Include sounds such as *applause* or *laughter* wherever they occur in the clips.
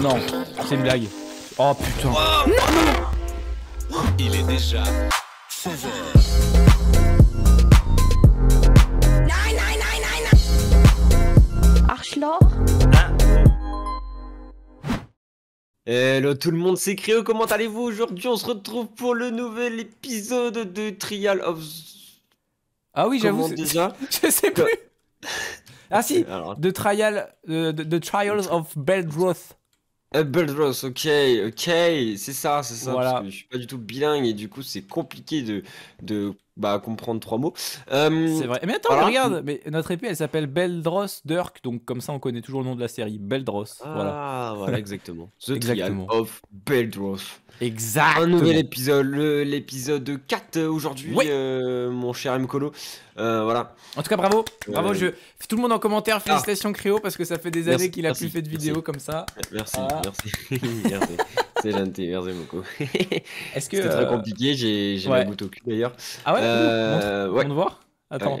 Non, c'est une blague. Oh putain. non Il est déjà 16 Archlor hein Hello tout le monde, c'est Créo, comment allez-vous Aujourd'hui on se retrouve pour le nouvel épisode de Trial of... Ah oui j'avoue, *laughs* je sais plus Ah si, de, trial, euh, de, Trials of Beldroth Baldros, ok, ok, c'est ça, c'est ça. Parce que je suis pas du tout bilingue et du coup c'est compliqué de, de bah, comprendre trois mots. Euh, c'est vrai. Mais attends, regarde, mais notre épée, elle s'appelle Beldros Dirk, donc comme ça, on connaît toujours le nom de la série, Beldros. Ah, voilà, voilà *laughs* exactement. The exactement. of Beldros. exactement Un nouvel épisode, l'épisode 4 euh, aujourd'hui, oui. Euh, mon cher Mkolo. Euh, voilà. En tout cas, bravo. Bravo. Je... Tout le monde en commentaire, ah. félicitations Créo, parce que ça fait des années qu'il a plus fait de vidéos comme ça. Merci, ah. merci. *laughs* merci. C'est gentil, merci beaucoup. *laughs* Est-ce que. C'était très euh, compliqué, j'ai j'ai ouais. ma goutte au cul d'ailleurs. Ah ouais, On euh, montre, ouais. voir Attends. *laughs*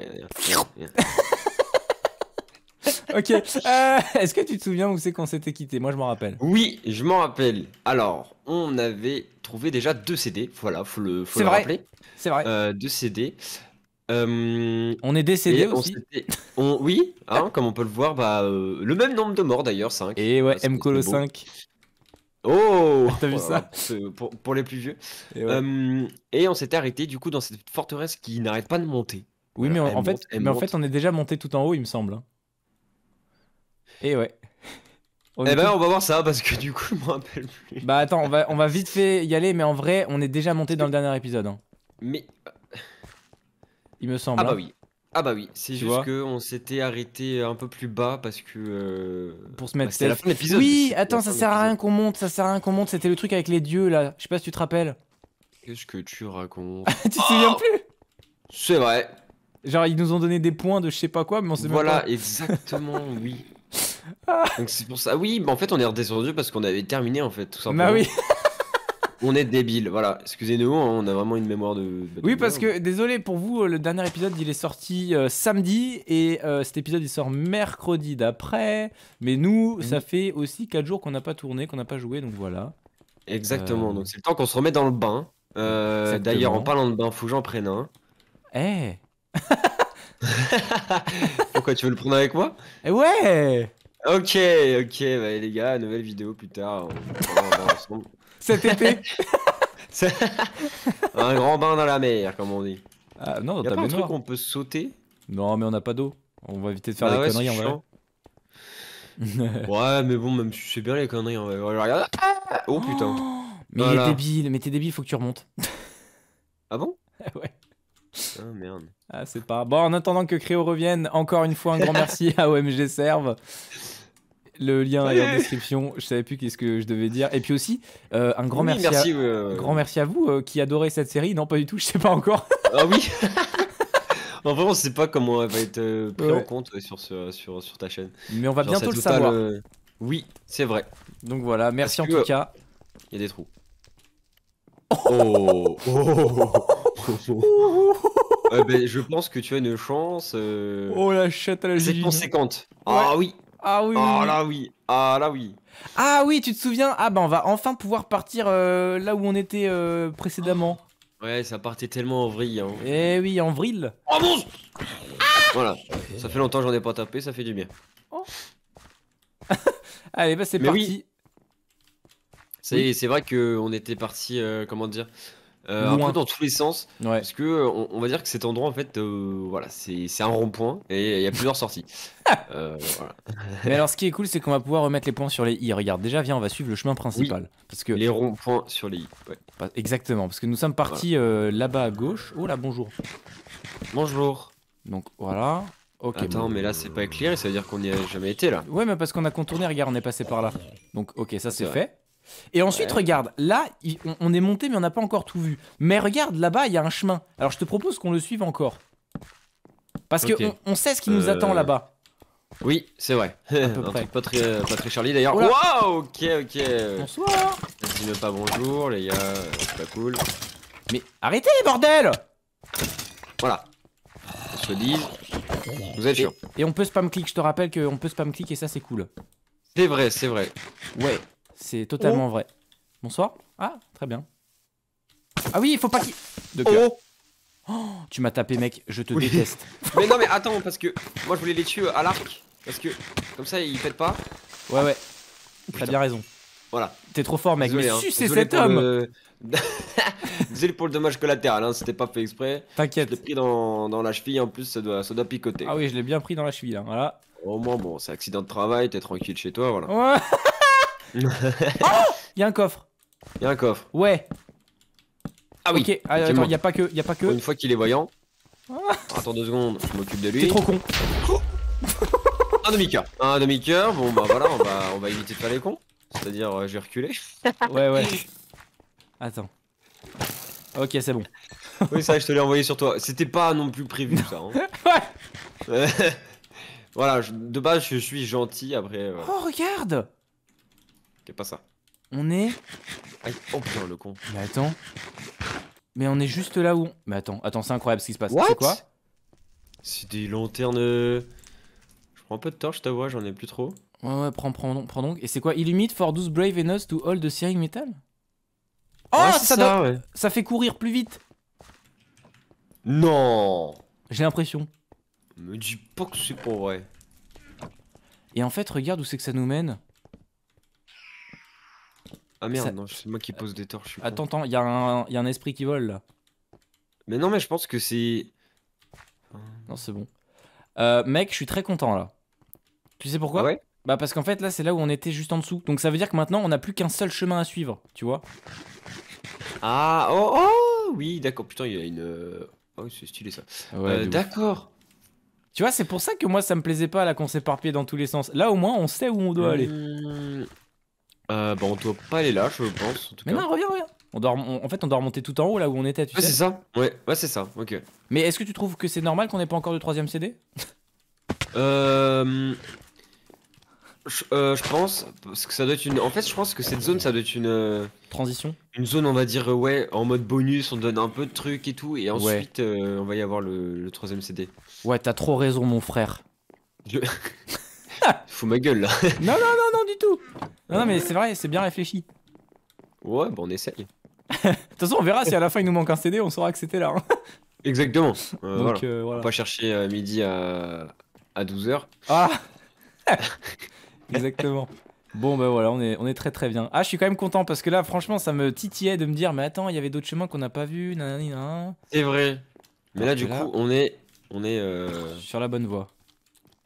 ok. Euh, est-ce que tu te souviens où c'est qu'on s'était quitté Moi, je m'en rappelle. Oui, je m'en rappelle. Alors, on avait trouvé déjà deux CD. Voilà, faut le, faut le rappeler. C'est vrai. Euh, deux CD. on est décédé aussi. oui, hein, comme on peut le voir, bah, le même nombre de morts d'ailleurs, 5. Et ouais, M. Colo 5. Oh ah, T'as vu oh ça pour, les plus vieux. Et, hum, on s'était arrêté du coup dans cette forteresse qui n'arrête pas de monter. Oui, mais, en, fait, mais en fait, on est déjà monté tout en haut, il me semble. Hein. Et ouais. Et *laughs* eh ben, on va voir ça parce que du coup, je me rappelle plus. Bah attends, on va, on va vite fait y aller, mais en vrai, on est déjà monté dans le dernier épisode. Hein. Mais. Euh, il me semble. Ah bah hein. oui. Ah bah oui, c'est juste on s'était arrêté un peu plus bas parce que... Euh, pour se mettre... à bah, la fin de l'épisode. Oui, attends, ça sert à rien qu'on monte, ça sert à rien qu'on monte, c'était le truc avec les dieux là, je sais pas si tu te rappelles. Qu'est-ce que tu *laughs* racontes Tu te souviens oh plus C'est vrai. Genre ils nous ont donné des points de je sais pas quoi, mais on s'est voilà, Voilà, exactement, *laughs* oui. Ah. Donc c'est pour ça, oui, mais en fait on est redescendu parce qu'on avait terminé en fait, tout simplement. Bah oui *laughs* On est débile, voilà. Excusez-nous, hein, on a vraiment une mémoire de. oui, parce que désolé pour vous, euh, le dernier épisode il est sorti euh, samedi et euh, cet épisode il sort mercredi d'après. Mais nous, mhm. ça fait aussi 4 jours qu'on n'a pas tourné, qu'on n'a pas joué, donc voilà. Exactement, donc c'est le temps qu'on se remet dans le bain. D'ailleurs, en parlant de bain, faut que j'en prenne un. Eh *laughs* Pourquoi tu veux le prendre avec moi Eh ouais Ok, ok, bah, les gars, nouvelle vidéo plus tard. ensemble cet été. *laughs* un grand bain dans la mer, comme on dit. Ah, non, trucs pas truc qu'on peut sauter Non, mais on n'a pas d'eau. On va éviter de faire bah des conneries en vrai. *laughs* ouais, mais bon, même si sais bien les conneries ah Oh putain. Oh, mais il est débile, mais t'es débile, faut que tu remontes. *laughs* ah bon Ouais. Ah merde. Ah, c'est pas. Bon, en attendant que Créo revienne, encore une fois un grand merci à OMG Serve. Le lien est en description. Je savais plus qu'est-ce que je devais dire. Et puis aussi, euh, un grand merci, à... grand merci à vous euh, qui adorez cette série. Non, pas du tout. Je sais pas encore. *laughs* ah oui. En vrai on sait pas comment elle va être euh, prise en compte sur, sur, ta chaîne. Mais on va bientôt le savoir. Oui, c'est vrai. Donc voilà, merci en tout cas. Il y a des trous. *laughs* Oh. oh. *laughs* je pense que tu as une chance. Oh la chatte à la C'est conséquente. Ah oui. Ah oui. Ah là oui. Ah là oui. Ah oui, tu te souviens Ah bah on va enfin pouvoir partir euh, là où on était euh, précédemment. Ouais, ça partait tellement en vrille. Hein. Eh oui, en vrille. Oh bon Voilà. Ça fait longtemps que j'en ai pas tapé, ça fait du bien. Oh. *laughs* Allez, bah c'est parti. Oui. C'est vrai que on était parti, euh, comment dire, euh, un dans tous les sens, parce que euh, on, va dire que cet endroit en fait, euh, voilà, c'est un rond-point et il y a plusieurs sorties. *laughs* Mais alors, ce qui est cool, c'est qu'on va pouvoir remettre les points sur les i. Regarde, déjà, viens, on va suivre le chemin principal, parce que les ronds-points sur les i. Exactement, parce que nous sommes partis là-bas à gauche. Oh là, bonjour. Bonjour. Donc voilà. Attends, mais là c'est pas éclairé, ça veut dire qu'on n'y a jamais été là. Ouais, mais parce qu'on a contourné. Regarde, on est passé par là. Donc ok, ça ah, c'est fait. Et ensuite, regarde, là, on, est monté, mais on n'a pas encore tout vu. Mais regarde, là-bas, il y a un chemin. Alors, je te propose qu'on le suive encore. Parce que qu'on on sait ce qui nous euh, attend là-bas. Oui, c'est vrai. Pas, très, Charlie d'ailleurs. Wow, ok, ok. Bonsoir. Dis pas bonjour, les gars. C'est pas cool. Mais arrêtez, bordel Voilà. On se disent. Vous êtes sûr. Et, on peut spam click, je te rappelle qu'on peut spam click et ça, c'est cool. C'est vrai, c'est vrai. Ouais. C'est totalement oh. vrai. Bonsoir. Ah, très bien. Ah oui, il faut pas qu'il. De oh. oh. Tu m'as tapé, mec, je te déteste. *laughs* mais non, mais attends, parce que moi je voulais les tuer à l'arc. Parce que comme ça, ils pètent pas. Ouais, ouais. T'as bien raison. Voilà. T'es trop fort, mec. mais hein. sucez cet homme le... *laughs* pour le dommage collatéral, hein. c'était pas fait exprès. T'inquiète. Je l'ai pris dans, la cheville, en plus ça doit, ça doit picoter. Ah oui, je l'ai bien pris dans la cheville, là, voilà. Au moins, bon, c'est accident de travail, t'es tranquille chez toi, voilà. Ouais. *laughs* Ah il y a un coffre. Il y a un coffre. Ouais. Ah oui. Ok, euh, attends, il n'y a pas que. Y a pas que. Une fois qu'il est voyant. Ah. Attends deux secondes, je m'occupe de lui. T'es trop con. un demi coeur Un demi-cœur, bon bah voilà, on va, éviter de faire les cons. C'est-à-dire, euh, j'ai reculé *laughs* ouais, ouais. Attends. Ok, c'est bon. oui, c'est vrai, je te l'ai envoyé sur toi. C'était pas non plus prévu ça. Hein. *laughs* ouais. voilà, de base, je suis gentil après. Euh, oh, regarde c'est pas ça. On est. Aïe. Oh putain, le con. Mais attends. Mais on est juste là où. Mais attends, attends, c'est incroyable ce qui se passe. C'est quoi C'est des lanternes. Euh, je prends un peu de torche, vu, j'en ai plus trop. Ouais, ouais, prends, prends, prends donc. Et c'est quoi Illumite for 12 brave us to hold the searing metal Oh, ça, ça fait courir plus vite. Non J'ai l'impression. Me dis pas que c'est pas vrai. Et en fait, regarde où c'est que ça nous mène. Ah merde, c'est moi qui pose des torches. attends, attends, il y, y, a un esprit qui vole là. Mais non, mais je pense que c'est. Non, c'est bon. Euh, mec, je suis très content là. Tu sais pourquoi ah Bah parce qu'en fait là c'est là où on était juste en dessous. Donc ça veut dire que maintenant on n'a plus qu'un seul chemin à suivre, tu vois. Ah oh, oh oui d'accord putain il y a une... Euh, oh c'est stylé ça. Euh, d'accord. Tu vois c'est pour ça que moi ça me plaisait pas là qu'on s'éparpille dans tous les sens. Là au moins on sait où on doit hmm. aller. Euh, bah, on doit pas aller là, je pense. Mais non, reviens, reviens. On doit en fait, on doit remonter tout en haut là où on était, tu Ouais, c'est ça Ouais, ouais c'est ça, ok. Mais est-ce que tu trouves que c'est normal qu'on n'ait pas encore de troisième CD euh, euh, je, pense parce que ça doit être une. En fait, je pense que cette zone, ça doit être une euh, Transition. une zone, on va dire euh, ouais, en mode bonus, on donne un peu de trucs et tout, et ensuite on va y avoir le, le troisième CD. Ouais, t'as trop raison, mon frère. Je *laughs* Fous ma gueule là. non, non, non, du tout. Non, mais c'est vrai, c'est bien réfléchi. Ouais, bon, on essaye. *laughs* De toute façon, on verra si à la fin il nous manque un CD, on saura que c'était là. Hein. Exactement. Euh, Donc, euh, voilà. On va pas chercher euh, midi à, 12h. Ah *laughs* Exactement. Bon ben voilà, on est, on est très très bien. Ah, je suis quand même content parce que là, franchement, ça me titillait de me dire, mais attends, il y avait d'autres chemins qu'on n'a pas vu C'est vrai. Mais là, du coup, on est. On est. Sur la bonne voie.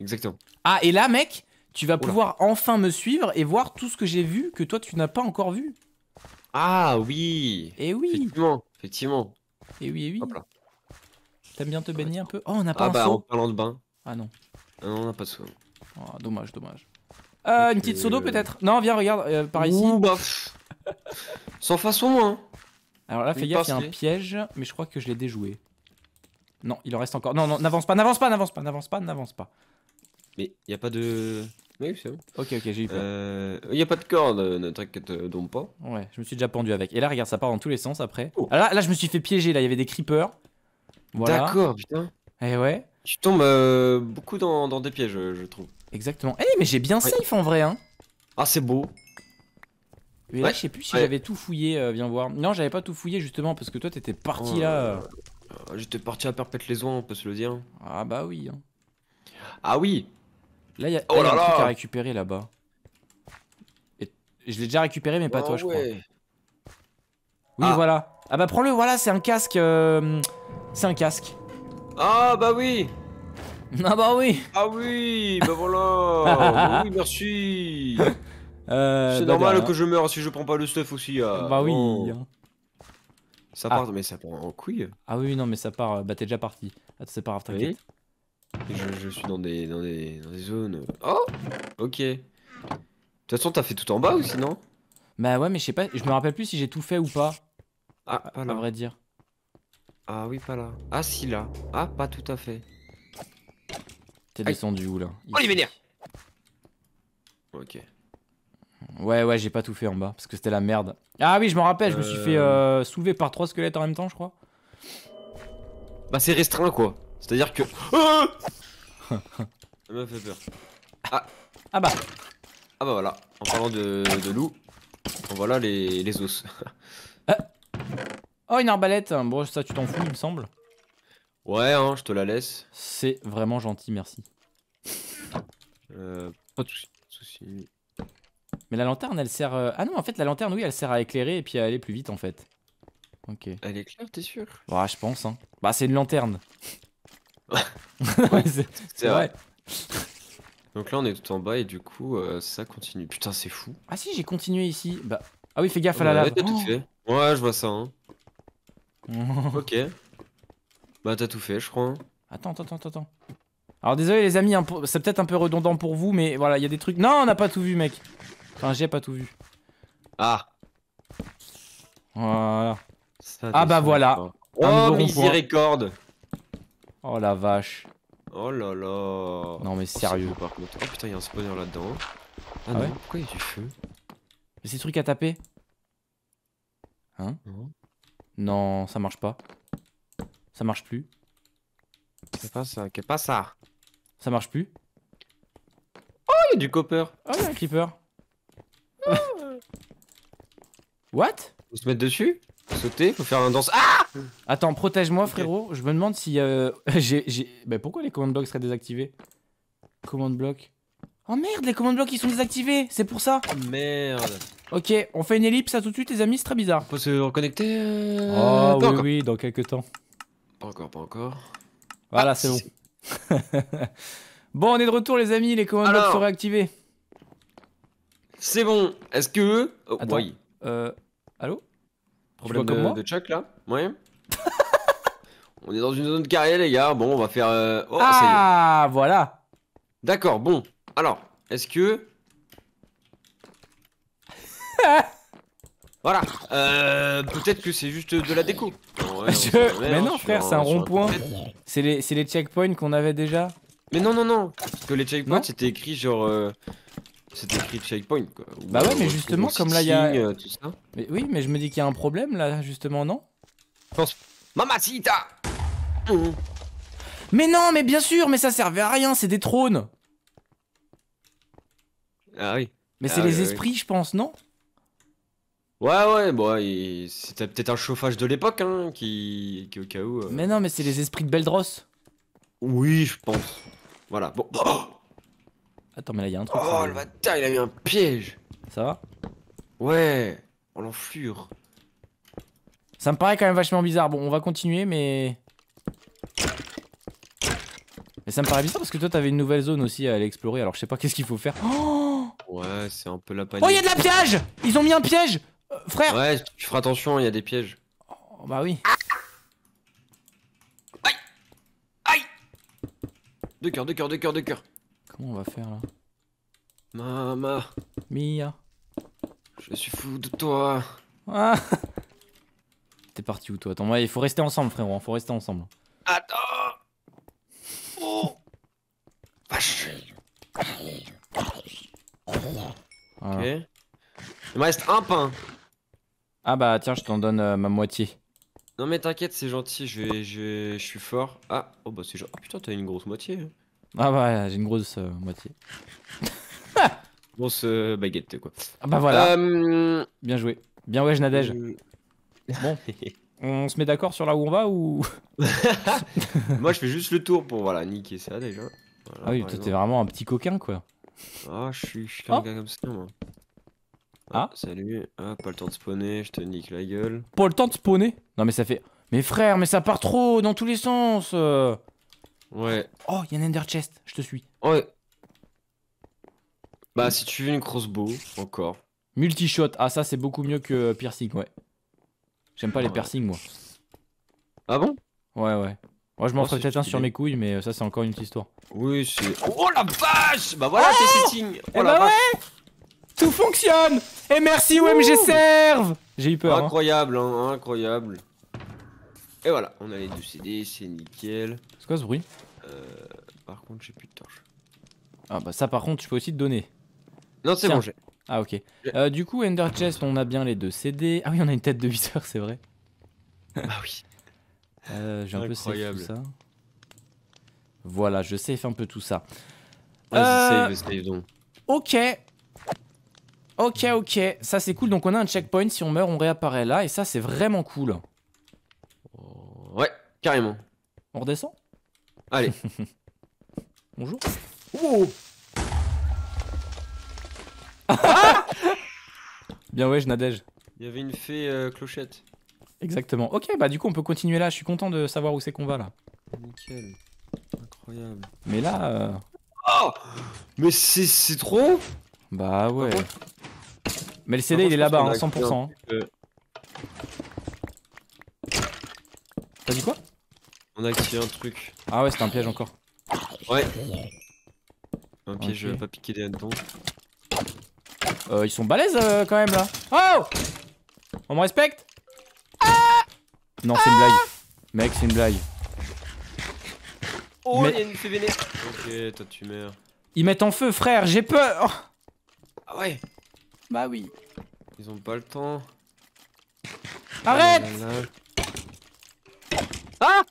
Exactement. Ah, et là, mec, tu vas pouvoir enfin me suivre et voir tout ce que j'ai vu que toi tu n'as pas encore vu. Ah oui Et eh oui Effectivement, effectivement. Et eh oui, et eh oui. T'aimes bien te baigner un peu Oh, on n'a ah pas ah bah, en parlant de bain. Ah non. Ah non, on n'a pas de seau. Oh, dommage, dommage. Euh, une petite seau peut-être Non, viens, regarde, euh, par ici. Ouh, bah, Sans façon, hein. Alors là, fais gaffe, il y a un piège, mais je crois que je l'ai déjoué. Non, il en reste encore. Non, non, n'avance pas, n'avance pas, n'avance pas, n'avance pas, n'avance pas. Mais il n'y a pas de... Oui, c'est bon. Ok, ok, j'ai eu peur. Il euh, n'y a pas de corde, euh, ne t'inquiète euh, donc pas. Ouais, je me suis déjà pendu avec. Et là, regarde, ça part dans tous les sens après. Oh. Ah, là, là, je me suis fait piéger, là, il y avait des creepers. Voilà. D'accord, putain. Eh ouais. Tu tombes beaucoup dans, des pièges, je, trouve. Exactement. Eh, mais j'ai bien safe en vrai, hein. Ah, c'est beau. Mais là, je sais plus si j'avais tout fouillé, viens voir. Non, j'avais pas tout fouillé justement parce que toi, t'étais parti oh, là. J'étais parti à perpète les oies, on peut se le dire. Ah, bah oui. Hein. Ah oui Là, il y a, oh un truc à récupérer là-bas. Je l'ai déjà récupéré, mais pas toi, je crois. Oui, ah. voilà. Ah bah prends-le, voilà, c'est un casque. Euh, c'est un casque. Ah bah oui Ah bah oui Ah oui Bah voilà Oui, merci *laughs* euh, C'est bah, normal que je meure si je prends pas le stuff aussi. Euh. Bah oui oh. Ça ah. part, mais ça part en couille. Ah oui, non, mais ça part. Bah t'es déjà parti. Ah, c'est pas grave, je, suis dans des, dans des, dans des zones. Oh Ok. De toute façon, t'as fait tout en bas ou sinon Bah ouais, mais je sais pas, je me rappelle plus si j'ai tout fait ou pas. Ah, pas là. À vrai dire. Ah oui, pas là. Ah si, là. Ah, pas tout à fait. T'es descendu où là Oh, les vénères Ok. Ouais, ouais, j'ai pas tout fait en bas parce que c'était la merde. Ah oui, je me rappelle, je me suis fait euh. Euh, soulever par trois squelettes en même temps, je crois. Bah, c'est restreint quoi. C'est-à-dire que... Euh, euh, euh. Ça m'a fait peur. Ah Ah bah Ah bah voilà, en parlant de, de loup, voilà les, les os. Oh une arbalète Bon ça tu t'en fous il me semble. Ouais hein, je te la laisse. C'est vraiment gentil, merci. Euh, pas de soucis. Mais la lanterne elle sert... Ah non en fait la lanterne oui elle sert à éclairer et puis à aller plus vite en fait. Ok. Elle éclaire t'es sûr Bah je pense hein. Bah c'est une lanterne ouais, *laughs* c'est vrai. Donc là, on est tout en bas et du coup, euh, ça continue. Putain, c'est fou. Ah si, j'ai continué ici. Bah. Ah oui, fais gaffe à la lave. Ouais, tout fait. ouais, je vois ça. Hein. *laughs* ok. Bah, t'as tout fait, je crois. Attends, attends, attends, Alors désolé les amis, c'est peut-être un peu redondant pour vous, mais voilà, il y a des trucs... Non, on n'a pas tout vu, mec. Enfin, j'ai pas tout vu. Ah. Voilà. ah bah voilà. Oh, Record Oh la vache. Oh là là. Non mais oh, sérieux. Oh, putain, il y a un spawner là-dedans. Ah, ah non, ouais pourquoi il y a du feu c'est ces truc à taper. Hein non. ça marche pas. Ça marche plus. C'est pas ça, c'est pas ça. Ça marche plus. Oh, il y a du copper. Oh, il y a un creeper. Ah. What On se mettre dessus faut faire un danse. Ah Attends, protège-moi, frérot. Je me demande si. Euh, *laughs* j'ai, bah, pourquoi les commandes blocks seraient désactivés Command block. Oh merde, les commandes blocks ils sont désactivés, c'est pour ça. Oh, merde. Ok, on fait une ellipse à tout de suite, les amis, c'est très bizarre. Faut se reconnecter Oh, oui, dans quelques temps. Pas encore, pas encore. Voilà, ah, c'est bon. *laughs* bon, on est de retour, les amis, les command blocks sont réactivés. C'est bon, est-ce que. Oh, Attends, euh, Allô Problème de, là *laughs* on est dans une zone carrée, les gars. Bon, on va faire. Euh, oh, ah, voilà. D'accord, bon. Alors, est-ce que. *laughs* Voilà. Euh, peut-être que c'est juste de la déco. Mais hein, non, frère, c'est un rond-point. C'est les, checkpoints qu'on avait déjà. Mais non, non, non. Parce que les checkpoints, c'était écrit genre. Euh, c'est écrit checkpoint. Quoi. bah ouais, mais euh, justement, comme là, il y a. Euh, oui, mais je me dis qu'il y a un problème là, justement, non Pense... Mamacita mmh. Mais non, mais bien sûr, mais ça servait à rien, c'est des trônes Ah oui. Mais c'est ah les esprits, je pense, non Ouais, ouais, bon, c'était peut-être un chauffage de l'époque, hein, qui... qui au cas où. Euh. Mais non, mais c'est les esprits de Beldros. Oui, je pense. Voilà, bon. Oh Attends, mais là, il un truc. Oh, le bâtard, il a mis un piège. Ça va Ouais, on l'enflure. Ça me paraît quand même vachement bizarre. Bon, on va continuer, mais... Mais ça me paraît bizarre parce que toi, t'avais une nouvelle zone aussi à aller explorer. Alors, je sais pas qu'est-ce qu'il faut faire. Oh ouais, c'est un peu la panique. Oh, il de la piège Ils ont mis un piège euh, Frère Ouais, tu feras attention, il y a des pièges. Oh, bah oui. Aïe Aïe Deux cœurs, deux cœurs, deux cœurs, deux cœurs. Comment on va faire là Mama Mia Je suis fou de toi ah. *laughs* T'es parti où toi Attends, il faut rester ensemble frérot, il hein, faut rester ensemble. Attends Oh Ok. Il me reste un pain Ah bah tiens, je t'en donne euh, ma moitié. Non mais t'inquiète, c'est gentil, je, je, je suis fort. Ah, oh bah c'est genre... Oh ah, putain, t'as une grosse moitié. Hein. Ah bah, j'ai une grosse euh, moitié. *laughs* grosse euh, baguette, quoi. Ah bah voilà. Euh, Bien joué. Bien ouais, je nadège. Bon. *laughs* On se met d'accord sur là où on va ou *laughs* Moi, je fais juste le tour pour voilà niquer ça déjà. ah oui, toi t'es vraiment un petit coquin quoi. Ah, je suis, oh. un gars comme ça moi. Ah. ah, Salut. Ah, pas le temps de spawner, je te nique la gueule. Pas le temps de spawner Non mais ça fait. Mais frère, mais ça part trop dans tous les sens. Ouais. Oh, il y a un Ender Chest, je te suis. Ouais. Bah, si tu veux une crossbow, encore. Multishot, ah, ça c'est beaucoup mieux que euh, piercing, ouais. J'aime pas les piercings, moi. Ah bon Ouais, ouais. Moi, je m'en oh, ferais peut-être un sur mes couilles, mais euh, ça, c'est encore une petite histoire. Oui, c'est. Oh la vache Bah voilà oh tes Oh eh la bah ouais Tout fonctionne Et merci OMG Serve J'ai eu peur. Hein. Incroyable, Hein, incroyable. Et voilà, on a les deux CD, c'est nickel. C'est quoi ce bruit euh, Par contre, j'ai plus de torches Ah bah ça par contre, tu peux aussi te donner. Non, c'est bon, j'ai. Ah ok. Euh, du coup, Ender Chest, on a bien les deux CD. Ah oui, on a une tête de 8 heures, c'est vrai. Ah oui. *laughs* Euh, j'ai un peu safe tout ça. Voilà, je safe un peu tout ça. Vas-y, save, donc. Ok. Ok, ok. Ça c'est cool. Donc on a un checkpoint. Si on meurt, on réapparaît là. Et ça, c'est vraiment cool. Carrément. On redescend Allez. *laughs* Bonjour. Oh *laughs* Bien ouais, je nadège. Il y avait une fée euh, clochette. Exactement. Ok, bah du coup, on peut continuer là. Je suis content de savoir où c'est qu'on va là. Nickel. Incroyable. Mais là. Euh, oh Mais c'est trop Bah ouais. Mais le CD il est là-bas, 100%. Hein, hein. T'as dit quoi on a activé un truc. Ah ouais, c'était un piège encore. Ouais. Un piège, vais pas piquer des hannetons. Euh, ils sont balèzes euh, quand même là. Oh On me respecte ah Non, c'est une blague. Mec, c'est une blague. Oh, il y a une vénère. Ok, toi tu meurs. Ils mettent en feu, frère, j'ai peur. Oh ah ouais. Bah oui. Ils ont pas le temps. Arrête Ah, ah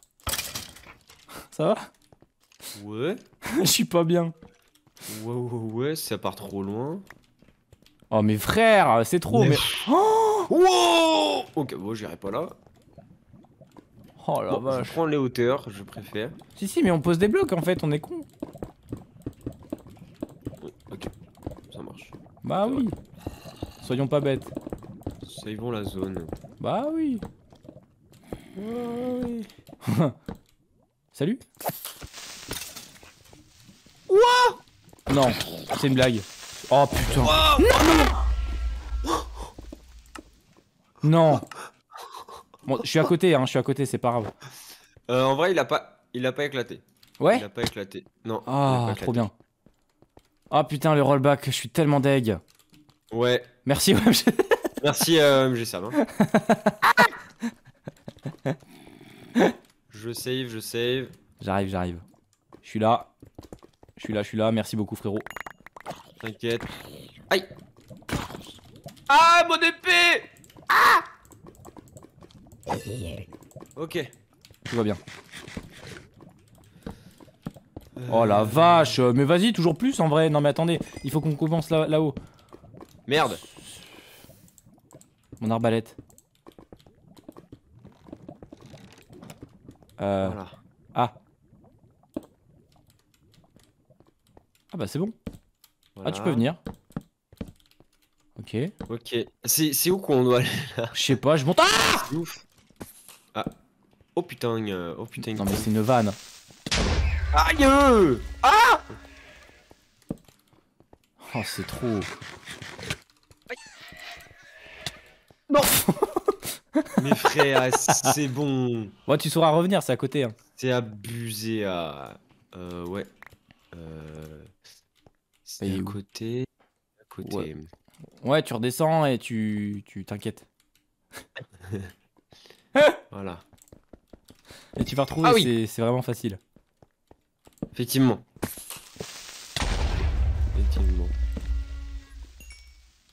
ça va Ouais. *laughs* Je suis pas bien. Ouais, ouais, ouais, ça part trop loin. Oh, mais frère, c'est trop, mais. Oh Ok, bon, j'irai pas là. Oh la bon, Je prends les hauteurs, je préfère. Si, si, mais on pose des blocs en fait, on est con. Ok, ça marche. Bah oui. Soyons pas bêtes. vont la zone. Bah oui. oui. *laughs* Salut Ouah Non, c'est une blague. Oh putain. non, non Bon, je suis à côté, hein, je suis à côté, c'est pas grave. Euh, en vrai, il a pas, il a pas éclaté. Ouais. Il a pas éclaté. Non. Ah, trop bien. Ah oh, putain, le rollback, je suis tellement deg. Ouais. Merci MG. Merci euh, MG Sam. Hein. *laughs* Je save, je save. J'arrive, j'arrive. Je suis là. Je suis là, je suis là. Merci beaucoup, frérot. T'inquiète. Aïe Ah, mon épée Ah Ok. Tout va bien. Oh la euh. vache Mais vas-y, toujours plus en vrai. Non mais attendez, il faut qu'on commence là-haut. Merde Mon arbalète. Euh, voilà. Ah. Ah bah c'est bon. Ah tu peux venir. Ok. Ok. C'est où qu'on doit aller là Je sais pas, je monte. Ah ouf. Ah. Oh putain, oh putain. Non mais c'est une vanne. Aïe Ah Oh c'est trop. Mais c'est bon. Moi, tu sauras revenir, c'est à côté. Hein. C'est abusé à. Ah. Euh, ouais. Euh, c'est à côté. Ouais. tu redescends et tu t'inquiètes. *laughs* voilà. Et tu vas retrouver, ah c'est vraiment facile. Effectivement. Effectivement.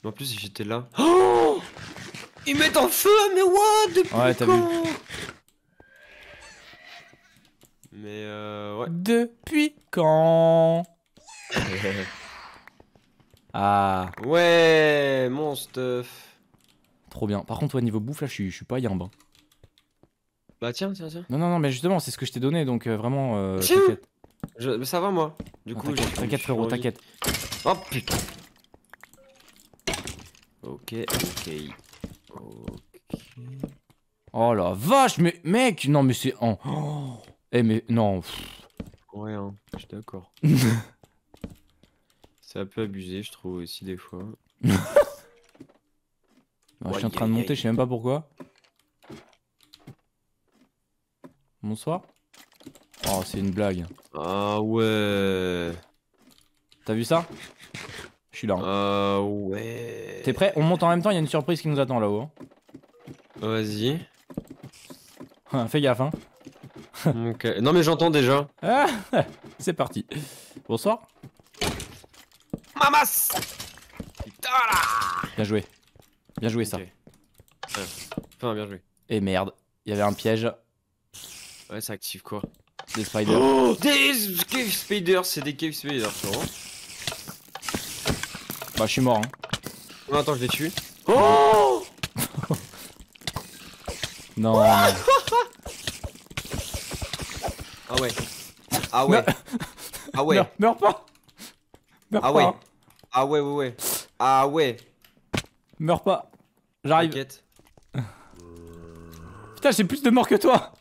En plus, j'étais là. Oh ils mettent en feu mais what depuis Ouais, t'as vu. Mais euh, ouais. Depuis quand *laughs* Ah. Ouais, mon stuff. Trop bien. Par contre, au niveau bouffe, là, je suis, pas bas. Hein. Bah tiens, tiens, tiens. Non, non, non, mais justement, c'est ce que je t'ai donné, donc euh, vraiment, euh, t'inquiète. Je... Ça va, moi. Du coup, ah, t'inquiète, frérot, t'inquiète. Oh putain. Ok, ok. Oh la vache, mais mec, non, mais c'est. en... Eh, mais non. Rien, je suis d'accord. *laughs* c'est un peu abusé, je trouve aussi, des fois. Ah, je suis en train de monter, je sais même pas pourquoi. Bonsoir. Oh, c'est une blague. Ah ouais. T'as vu ça Je suis là. Hein. Ah ouais. T'es prêt On monte en même temps, il y a une surprise qui nous attend là-haut. Hein. Vas-y. Hein, fais gaffe, hein. Ok. Non, mais j'entends déjà. Ah, c'est parti. Bonsoir. Mamas Bien joué. Bien joué, ça. Enfin, bien joué. Et merde, il y avait un piège. Ouais, ça active quoi Des spiders. Oh des cave spiders, c'est des cave spiders, vrai. Hein. Bah, je suis mort, hein. Non, attends, je les tue. Oh Non *laughs* Ah ouais. Ah ouais. Ah ouais. Meurs, pas. Meurs ah ouais. Ah ouais, ouais, ouais. Ah ouais. Meurs pas. J'arrive. Putain, j'ai plus de morts que toi.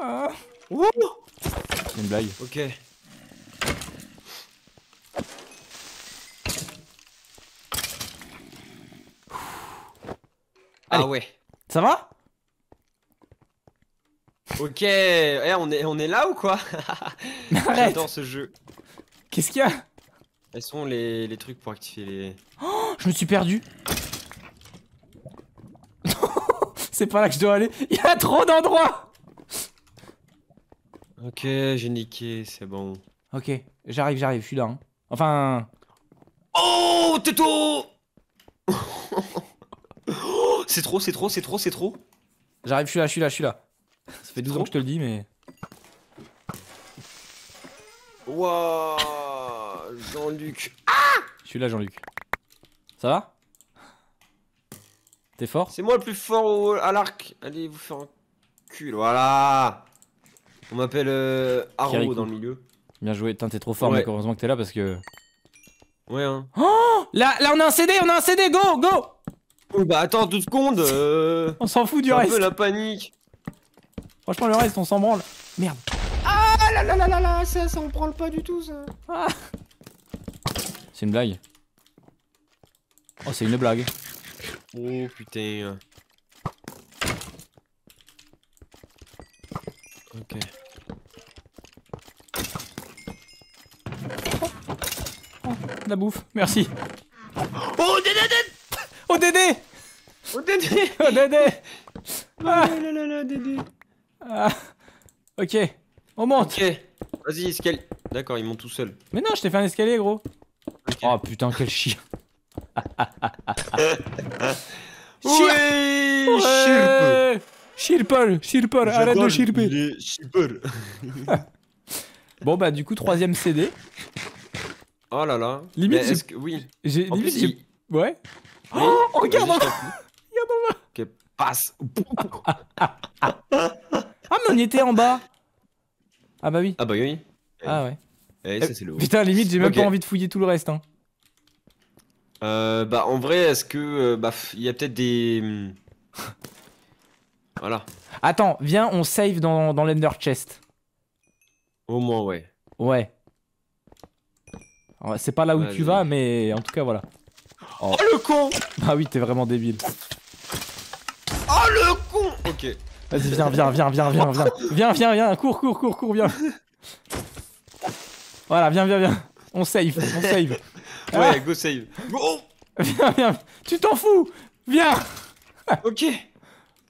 Ah. ah. une blague. Ok. Ah ouais. Ça va Ok, eh, on, est, on est là ou quoi *laughs* J'adore ce jeu. Qu'est-ce qu'il y a Elles sont les, trucs pour activer les... Oh, je me suis perdu *laughs* C'est pas là que je dois aller Il y a trop d'endroits Ok, j'ai niqué, c'est bon. Ok, j'arrive, j'arrive, je suis là. Hein. Enfin... Oh, Teto *laughs* oh, C'est trop, c'est trop, c'est trop, c'est trop J'arrive, je suis là, je suis là, je suis là. Ça fait 12 ans que je te le dis, mais. Wouah Jean-Luc Ah Je suis là, Jean-Luc. Ça va T'es fort C'est moi le plus fort à l'arc. Allez vous faire un cul. Voilà On m'appelle euh, dans le milieu. Bien joué. t'es trop fort, mais Heureusement que t'es là parce que. Ouais, hein. Oh là, là, on a un CD, on a un CD, go, go Bah attends deux secondes. Euh, *laughs* on s'en fout du reste. un peu la panique. Franchement, le reste, on s'en branle. Merde. Ah là là là là là, ça, ça on branle pas du tout, ça. Ah. C'est une blague. Oh, c'est une blague. Oh putain. Ok. la bouffe, merci. Oh Dédé Oh Dédé Oh Dédé Oh Dédé Oh Dédé ah. ok, on monte. Ok, vas-y, escalier. D'accord, ils montent tout seuls. Mais non, je t'ai fait un escalier, gros. Oh putain, quel chien. *laughs* oui, Shirpol, Shirpol, arrête de chirper. *laughs* bon bah du coup troisième CD. Oh là là. Limite. Oui. J'ai limite. Plus, Ouais. Oh, regarde en bas. Regarde en bas. Ok, passe. *laughs* Ah, mais on y était en bas Ah, bah oui. Ah, bah oui. Ah, ouais. Eh, eh, ça, Putain, limite, j'ai même pas envie de fouiller tout le reste. Hein. Euh, bah, en vrai, est-ce que. Euh, bah, il y a peut-être des. Hmm. voilà. Attends, viens, on save dans, dans l'Ender Chest. Au moins, ouais. Ouais. C'est pas là où tu vas, mais en tout cas, voilà. Oh, le con Ah oui, t'es vraiment débile. Oh le con Ok. Vas-y, viens, viens, viens, viens, viens, viens. Viens, viens, viens, cours, cours, cours, cours, viens. Voilà, viens, viens, viens. On save, on save. Ouais, go save. Go- viens, viens. Tu t'en fous Viens Ok.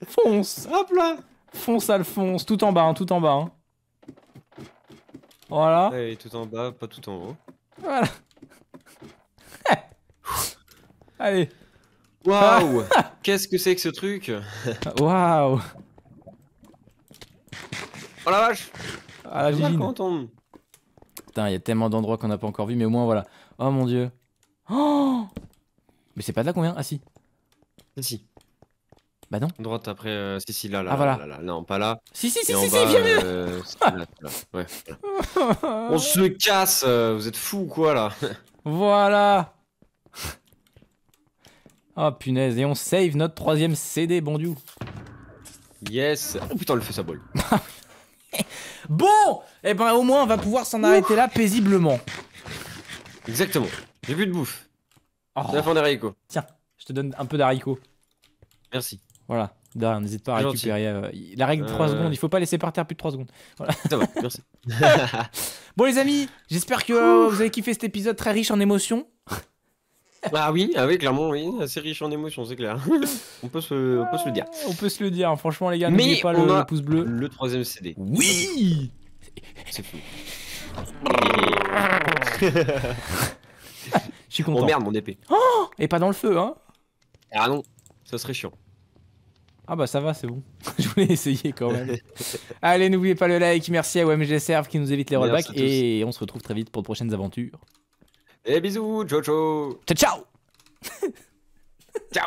Fonce. Hop là Fonce, Alphonse. Tout en bas, hein, tout en bas. Hein. Voilà. Et tout en bas, pas tout en haut. Voilà. *laughs* Allez. Waouh *laughs* Qu'est-ce que c'est que ce truc Waouh Oh la vache Ah la gine Putain, il y a tellement d'endroits qu'on n'a pas encore vu, mais au moins voilà. Oh mon dieu. Oh mais c'est pas de là qu'on Ah si. Ah, si. Bah non. Droite après. Euh, si, si, là, là. Ah, voilà. non, pas là. Si, si, si, si, si, viens euh, On se casse euh, Vous êtes fous ou quoi là Voilà Oh punaise, et on save notre troisième CD, bon Dieu. Yes Oh putain, le fait sa balle *laughs* *laughs* bon Et eh ben au moins on va pouvoir s'en arrêter là paisiblement. Exactement. J'ai plus de bouffe. Oh. des haricots. Tiens, je te donne un peu d'haricots. Merci. Voilà. N'hésite pas à récupérer. Euh, la règle de euh. 3 secondes, il faut pas laisser par terre plus de 3 secondes. Ça va, merci. *laughs* bon les amis, j'espère que vous avez kiffé cet épisode très riche en émotions. Bah ah oui, clairement, oui, assez riche en émotions, c'est clair. *laughs* on, peut se, le dire. Ah, on peut se le dire, hein. franchement, les gars, n'oubliez pas le, pouce bleu. Le troisième CD. Oui C'est fou. *laughs* Je suis content. Oh merde, mon épée. Oh Et pas dans le feu, hein Ah non, ça serait chiant. Ah bah ça va, c'est bon. *laughs* je voulais essayer quand même. Allez, n'oubliez pas le like. Merci à OMG Serve qui nous évite les rollbacks. Et on se retrouve très vite pour de prochaines aventures. Et bisous, ciao ciao. Ciao ciao.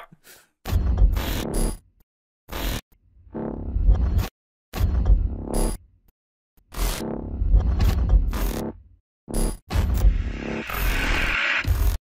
ciao.